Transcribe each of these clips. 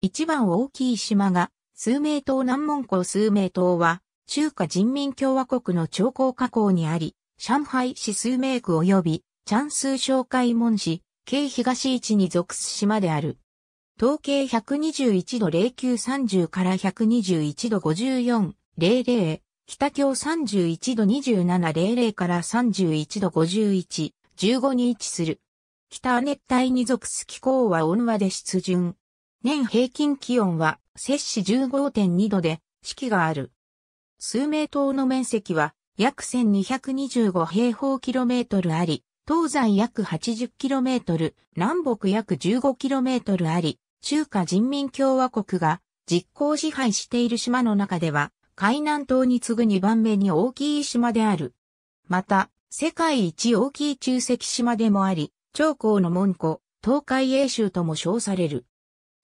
一番大きい島が、数名島南門港数名島は、中華人民共和国の長江河口にあり、上海市数名区及び、チャンス紹介門市、京東市に属す島である。統計121度0930から121度5400、北京31度2700から31度51、15に位置する。北亜熱帯に属す気候は温和で湿潤。年平均気温は摂氏15.2度で四季がある。数名島の面積は約1225平方キロメートルあり、東西約80キロメートル、南北約15キロメートルあり、中華人民共和国が実効支配している島の中では、海南島に次ぐ2番目に大きい島である。また、世界一大きい中石島でもあり、長江の門戸、東海英州とも称される。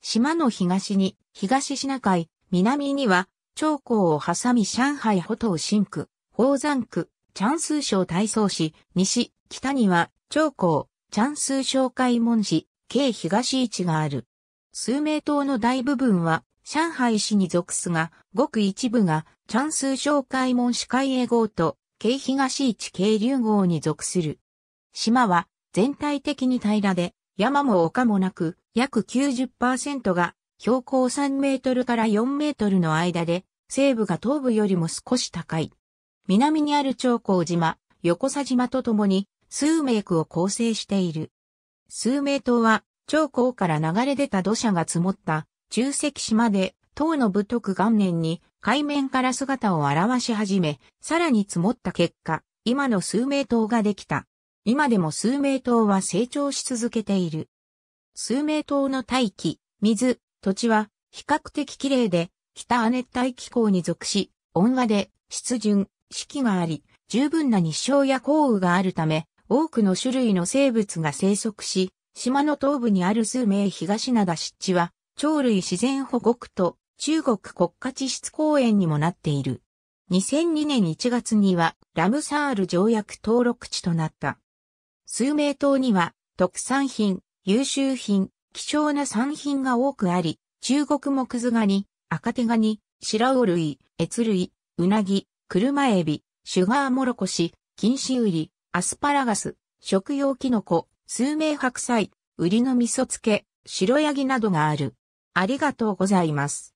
島の東に東シナ海、南には長江を挟み上海保島新区、宝山区、チャンス省大総市、西、北には長江、チャンス省海門寺、京東市がある。数名島の大部分は上海市に属すが、ごく一部が、チャンス省海門市海英号と、京東市京流号に属する。島は、全体的に平らで、山も丘もなく、約90%が標高3メートルから4メートルの間で、西部が東部よりも少し高い。南にある長江島、横佐島とともに、数名区を構成している。数名島は、長江から流れ出た土砂が積もった中石島で、唐の武徳元年に海面から姿を現し始め、さらに積もった結果、今の数名島ができた。今でも数名島は成長し続けている。数名島の大気、水、土地は比較的綺麗で、北亜熱帯気候に属し、温和で、湿潤、四季があり、十分な日照や降雨があるため、多くの種類の生物が生息し、島の東部にある数名東灘湿地は、鳥類自然保護区と中国国家地質公園にもなっている。2002年1月にはラムサール条約登録地となった。数名島には特産品、優秀品、貴重な産品が多くあり、中国木図ガニ、赤手ガニ、白魚類、越類、うなぎ、車エビ、シュガーモロコシ、金糸ウリ、アスパラガス、食用キノコ、数名白菜、ウリの味噌漬け、白ヤギなどがある。ありがとうございます。